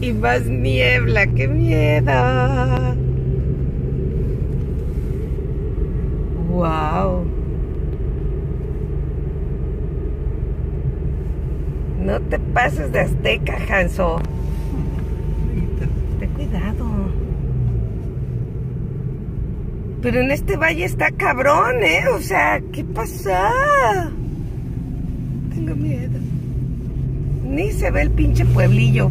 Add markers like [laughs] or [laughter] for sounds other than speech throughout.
y más niebla, qué miedo. Wow. No te pases de azteca, Hanso. Ten cuidado. Pero en este valle está cabrón, ¿eh? O sea, ¿qué pasa? Tengo miedo. Ni se ve el pinche pueblillo.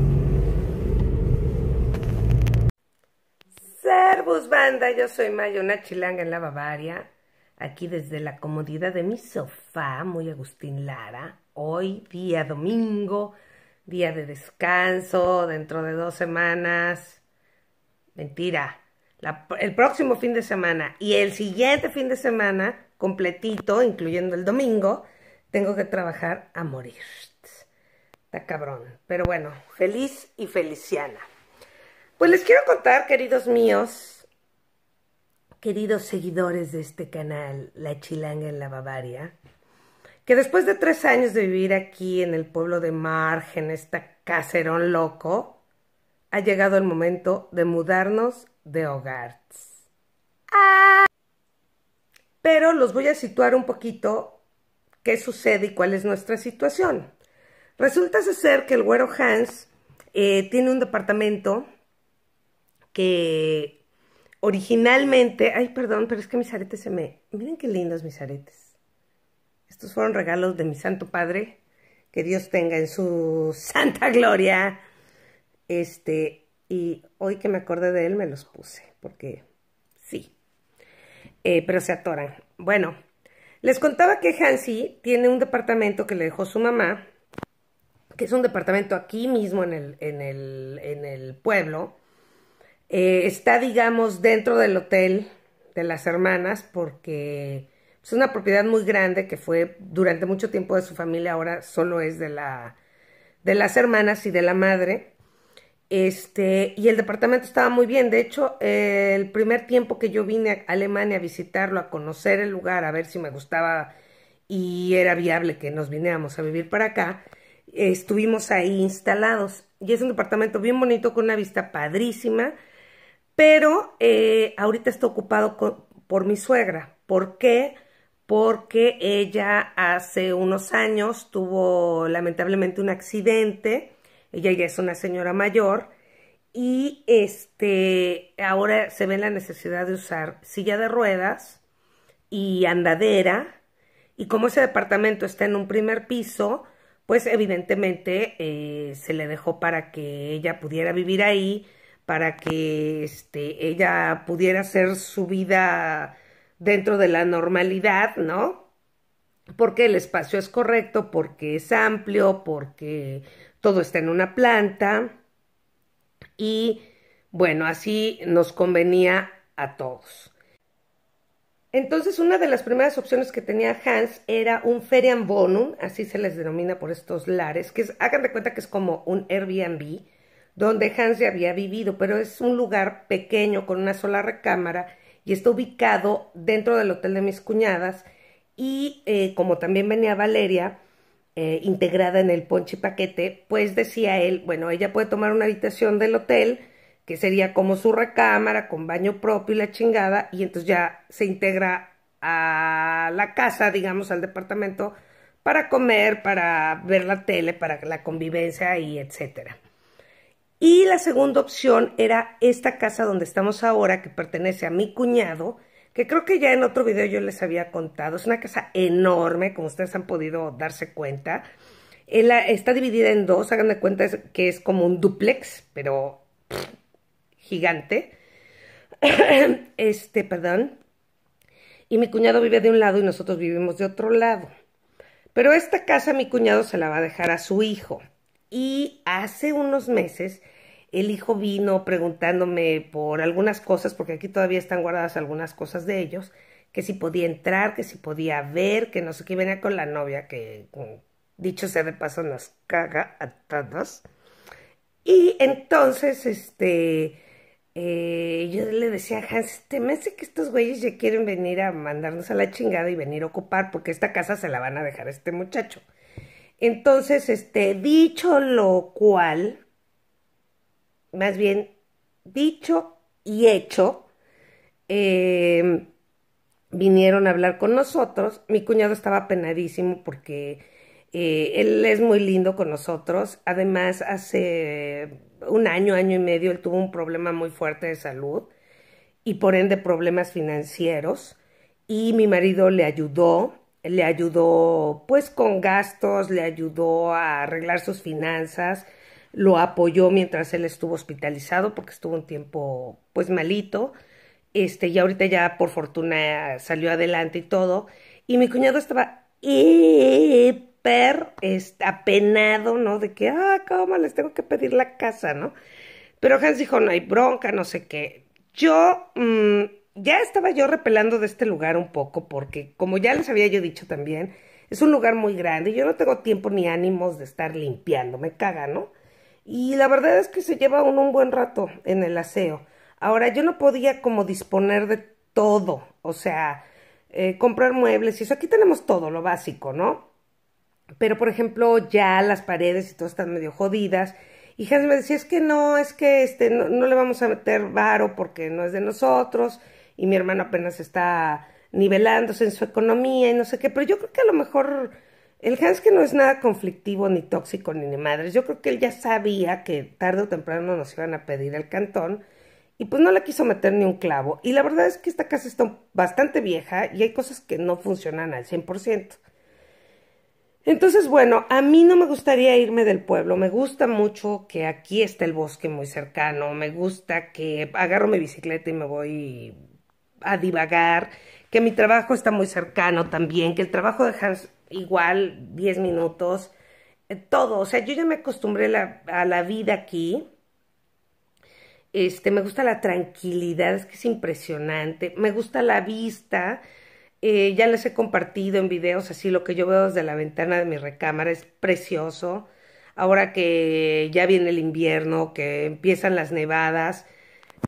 yo soy una Chilanga en la Bavaria, aquí desde la comodidad de mi sofá, muy Agustín Lara, hoy día domingo, día de descanso, dentro de dos semanas, mentira, el próximo fin de semana y el siguiente fin de semana, completito, incluyendo el domingo, tengo que trabajar a morir. Está cabrón, pero bueno, feliz y feliciana. Pues les quiero contar, queridos míos, queridos seguidores de este canal, La Chilanga en la Bavaria, que después de tres años de vivir aquí en el pueblo de Margen, esta caserón loco, ha llegado el momento de mudarnos de hogar. ¡Ah! Pero los voy a situar un poquito qué sucede y cuál es nuestra situación. Resulta ser que el güero Hans eh, tiene un departamento que Originalmente, ay, perdón, pero es que mis aretes se me... Miren qué lindos mis aretes. Estos fueron regalos de mi santo padre, que Dios tenga en su [laughs] santa gloria. Este, y hoy que me acordé de él me los puse, porque sí. Eh, pero se atoran. Bueno, les contaba que Hansi tiene un departamento que le dejó su mamá, que es un departamento aquí mismo en el, en el, en el pueblo, eh, está, digamos, dentro del hotel de las hermanas porque es una propiedad muy grande que fue durante mucho tiempo de su familia, ahora solo es de, la, de las hermanas y de la madre. Este, y el departamento estaba muy bien. De hecho, el primer tiempo que yo vine a Alemania a visitarlo, a conocer el lugar, a ver si me gustaba y era viable que nos viniéramos a vivir para acá, estuvimos ahí instalados. Y es un departamento bien bonito con una vista padrísima. Pero eh, ahorita está ocupado por mi suegra. ¿Por qué? Porque ella hace unos años tuvo lamentablemente un accidente. Ella ya es una señora mayor y este ahora se ve la necesidad de usar silla de ruedas y andadera y como ese departamento está en un primer piso pues evidentemente eh, se le dejó para que ella pudiera vivir ahí para que este, ella pudiera hacer su vida dentro de la normalidad, ¿no? Porque el espacio es correcto, porque es amplio, porque todo está en una planta. Y bueno, así nos convenía a todos. Entonces, una de las primeras opciones que tenía Hans era un Ferian Bonum, así se les denomina por estos lares, que hagan de cuenta que es como un Airbnb, donde Hans ya había vivido, pero es un lugar pequeño con una sola recámara y está ubicado dentro del hotel de mis cuñadas y eh, como también venía Valeria eh, integrada en el ponche paquete, pues decía él, bueno, ella puede tomar una habitación del hotel que sería como su recámara con baño propio y la chingada y entonces ya se integra a la casa, digamos, al departamento para comer, para ver la tele, para la convivencia y etcétera. Y la segunda opción era esta casa donde estamos ahora, que pertenece a mi cuñado, que creo que ya en otro video yo les había contado. Es una casa enorme, como ustedes han podido darse cuenta. Eh, está dividida en dos, hagan de cuenta que es como un duplex, pero gigante. [clears throat] este, perdón. Y mi cuñado vive de un lado y nosotros vivimos de otro lado. Pero esta casa mi cuñado se la va a dejar a su hijo. Y hace unos meses el hijo vino preguntándome por algunas cosas, porque aquí todavía están guardadas algunas cosas de ellos, que si podía entrar, que si podía ver, que no sé qué, venía con la novia, que mm, dicho sea de paso nos caga a todos. Y entonces, este, eh, yo le decía a Hans, te este, me hace que estos güeyes ya quieren venir a mandarnos a la chingada y venir a ocupar, porque esta casa se la van a dejar a este muchacho. Entonces, este, dicho lo cual, más bien dicho y hecho, em, vinieron a hablar con nosotros. Mi cuñado estaba penadísimo porque eh, él es muy lindo con nosotros. Además, hace un año, año y medio, él tuvo un problema muy fuerte de salud y por ende problemas financieros. Y mi marido le ayudó le ayudó pues con gastos, le ayudó a arreglar sus finanzas, lo apoyó mientras él estuvo hospitalizado porque estuvo un tiempo pues malito. Este, y ahorita ya por fortuna salió adelante y todo. Y mi cuñado estaba hiper este, apenado, ¿no? De que, ah, cómo les tengo que pedir la casa, ¿no? Pero Hans dijo, no hay bronca, no sé qué. Yo mm, ya estaba yo repelando de este lugar un poco porque, como ya les había yo dicho también, es un lugar muy grande y yo no tengo tiempo ni ánimos de estar limpiando, me caga, ¿no? Y la verdad es que se lleva uno un buen rato en el aseo. Ahora, yo no podía como disponer de todo, o sea, eh, comprar muebles y eso. Aquí tenemos todo, lo básico, ¿no? Pero, por ejemplo, ya las paredes y todo están medio jodidas. Y Hans me decía, es que no, es que este, no, no le vamos a meter varo porque no es de nosotros y mi hermano apenas está nivelándose en su economía y no sé qué, pero yo creo que a lo mejor el Hans que no es nada conflictivo ni tóxico ni ni madres, yo creo que él ya sabía que tarde o temprano nos iban a pedir el cantón y pues no le quiso meter ni un clavo. Y la verdad es que esta casa está bastante vieja y hay cosas que no funcionan al 100%. Entonces, bueno, a mí no me gustaría irme del pueblo, me gusta mucho que aquí esté el bosque muy cercano, me gusta que agarro mi bicicleta y me voy a divagar, que mi trabajo está muy cercano también, que el trabajo de Hans igual 10 minutos, eh, todo, o sea, yo ya me acostumbré a la vida aquí. Este, me gusta la tranquilidad, es que es impresionante. Me gusta la vista. Eh, ya les he compartido en videos así lo que yo veo desde la ventana de mi recámara, es precioso. Ahora que ya viene el invierno, que empiezan las nevadas,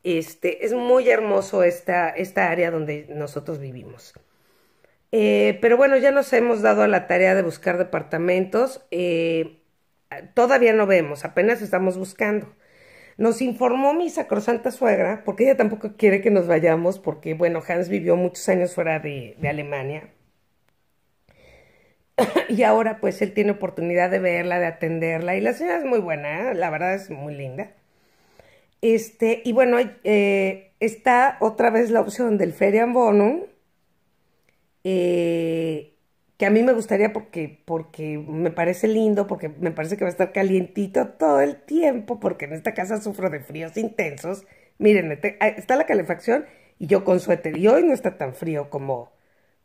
este, es muy hermoso esta, esta área donde nosotros vivimos. Eh, pero bueno, ya nos hemos dado a la tarea de buscar departamentos. Eh, todavía no vemos, apenas estamos buscando. Nos informó mi sacrosanta suegra, porque ella tampoco quiere que nos vayamos, porque bueno, Hans vivió muchos años fuera de, de Alemania. [coughs] y ahora pues él tiene oportunidad de verla, de atenderla. Y la señora es muy buena, ¿eh? la verdad es muy linda. Este, y bueno, eh, está otra vez la opción del Ferian Bonum, eh, que a mí me gustaría porque, porque me parece lindo, porque me parece que va a estar calientito todo el tiempo, porque en esta casa sufro de fríos intensos. Miren, este, está la calefacción y yo con suéter, y hoy no está tan frío como,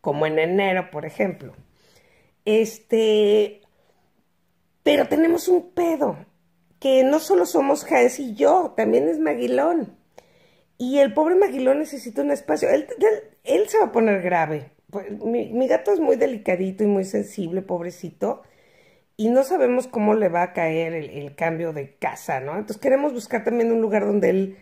como en enero, por ejemplo. Este, pero tenemos un pedo, no solo somos Hans y yo, también es Maguilón. Y el pobre Maguilón necesita un espacio. Él, se va a poner grave. Pues, mi, mi, gato es muy delicadito y muy sensible, pobrecito. Y no sabemos cómo le va a caer el, cambio de casa, ¿no? Entonces queremos buscar también un lugar donde él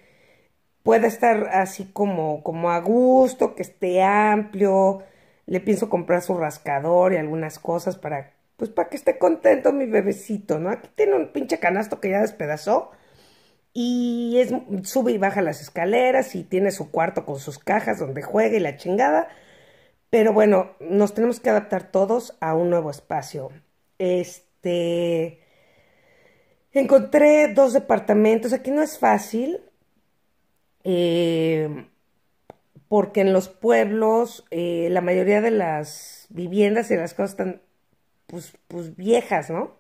pueda estar así como, como a gusto, que esté amplio. Le pienso comprar su rascador y algunas cosas para pues para que esté contento mi bebecito, ¿no? Aquí tiene un pinche canasto que ya despedazó y es, sube y baja las escaleras y tiene su cuarto con sus cajas donde juega y la chingada. Pero bueno, nos tenemos que adaptar todos a un nuevo espacio. Este. Encontré dos departamentos. Aquí no es fácil. Eh, porque en los pueblos eh, la mayoría de las viviendas y las cosas están pues, pues, viejas, ¿no?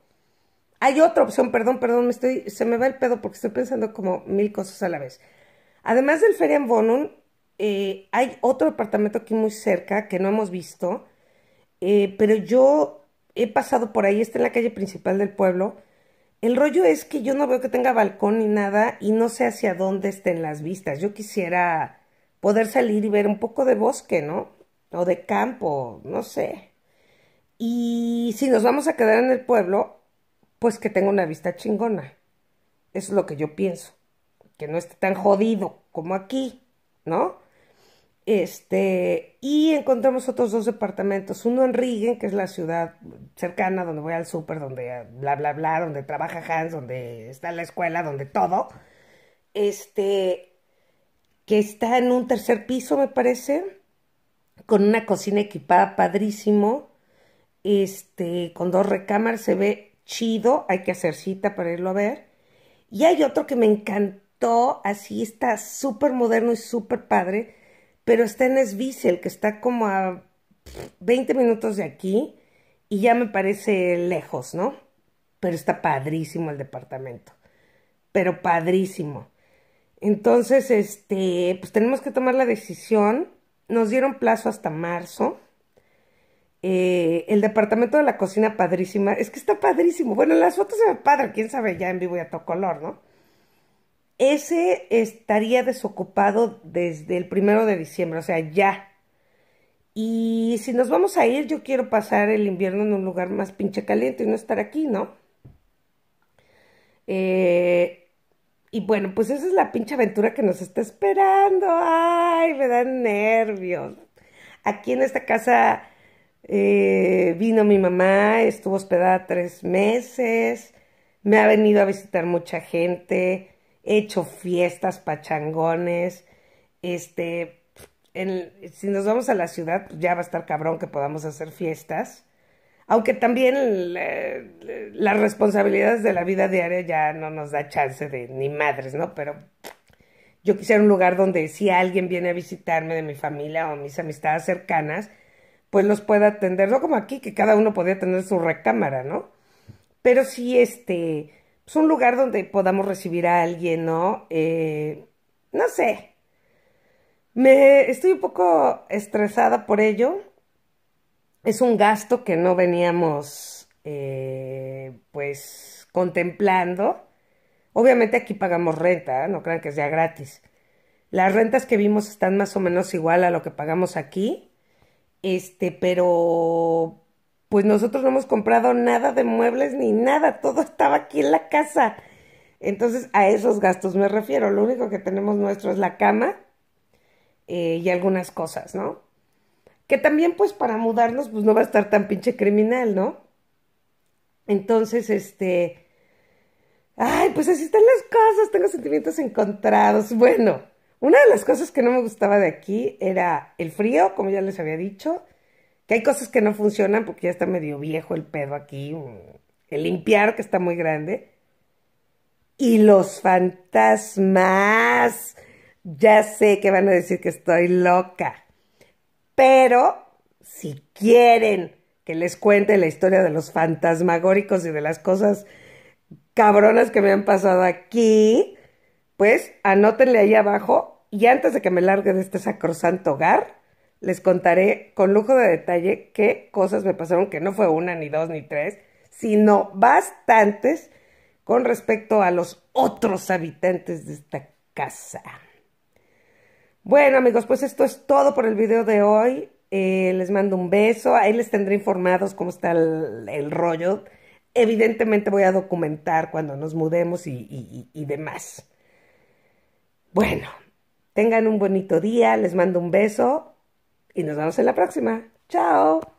Hay otra opción, perdón, perdón, me estoy, se me va el pedo porque estoy pensando como mil cosas a la vez. Además del Ferian Bonum, eh, hay otro departamento aquí muy cerca que no hemos visto, eh, pero yo he pasado por ahí, está en la calle principal del pueblo. El rollo es que yo no veo que tenga balcón ni nada y no sé hacia dónde estén las vistas. Yo quisiera poder salir y ver un poco de bosque, ¿no? O de campo, no sé. Y si nos vamos a quedar en el pueblo, pues que tenga una vista chingona. Eso es lo que yo pienso. Que no esté tan jodido como aquí, ¿no? Este, y encontramos otros dos departamentos, uno en Rigen, que es la ciudad cercana donde voy al súper, donde bla bla bla, donde trabaja Hans, donde está la escuela, donde todo. Este, que está en un tercer piso, me parece, con una cocina equipada padrísimo, este, con dos recámaras, se ve chido, hay que hacer cita para irlo a ver. Y hay otro que me encantó, así está súper moderno y súper padre, pero está en Esbicel, que está como a 20 minutos de aquí y ya me parece lejos, ¿no? Pero está padrísimo el departamento, pero padrísimo. Entonces, este, pues tenemos que tomar la decisión. Nos dieron plazo hasta marzo eh, el departamento de la cocina padrísima. Es que está padrísimo. Bueno, las fotos se me padre, quién sabe, ya en vivo y a todo color, ¿no? Ese estaría desocupado desde el primero de diciembre, o sea, ya. Y si nos vamos a ir, yo quiero pasar el invierno en un lugar más pinche caliente y no estar aquí, ¿no? Eh, y bueno, pues esa es la pinche aventura que nos está esperando. Ay, me dan nervios. Aquí en esta casa eh, vino mi mamá, estuvo hospedada tres meses, me ha venido a visitar mucha gente, he hecho fiestas, pachangones, este, en, si nos vamos a la ciudad, pues ya va a estar cabrón que podamos hacer fiestas, aunque también eh, las responsabilidades de la vida diaria ya no nos da chance de ni madres, ¿no? Pero yo quisiera un lugar donde si alguien viene a visitarme de mi familia o mis amistades cercanas, pues los pueda atender, no como aquí, que cada uno podía tener su recámara, ¿no? Pero sí, este, ...es pues, un lugar donde podamos recibir a alguien, ¿no? Eh, no sé. Me estoy un poco estresada por ello. Es un gasto que no veníamos, eh, pues, contemplando. Obviamente aquí pagamos renta, ¿eh? no crean que sea gratis. Las rentas que vimos están más o menos igual a lo que pagamos aquí. Este, pero pues nosotros no hemos comprado nada de muebles ni nada, todo estaba aquí en la casa. Entonces a esos gastos me refiero, lo único que tenemos nuestro es la cama eh, y algunas cosas, ¿no? Que también pues para mudarnos pues no va a estar tan pinche criminal, ¿no? Entonces, este, ay, pues así están las cosas, tengo sentimientos encontrados, bueno. Una de las cosas que no me gustaba de aquí era el frío, como ya les había dicho, que hay cosas que no funcionan porque ya está medio viejo el pedo aquí, el limpiar que está muy grande. Y los fantasmas. Ya sé que van a decir que estoy loca. Pero si quieren que les cuente la historia de los fantasmagóricos y de las cosas cabronas que me han pasado aquí, pues anótenle ahí abajo y antes de que me largue de este sacrosanto hogar, les contaré con lujo de detalle qué cosas me pasaron, que no fue una, ni dos, ni tres, sino bastantes con respecto a los otros habitantes de esta casa. Bueno amigos, pues esto es todo por el video de hoy. Eh, les mando un beso, ahí les tendré informados cómo está el, rollo. Evidentemente voy a documentar cuando nos mudemos y demás. Bueno. Tengan un bonito día, les mando un beso y nos vemos en la próxima. Chao.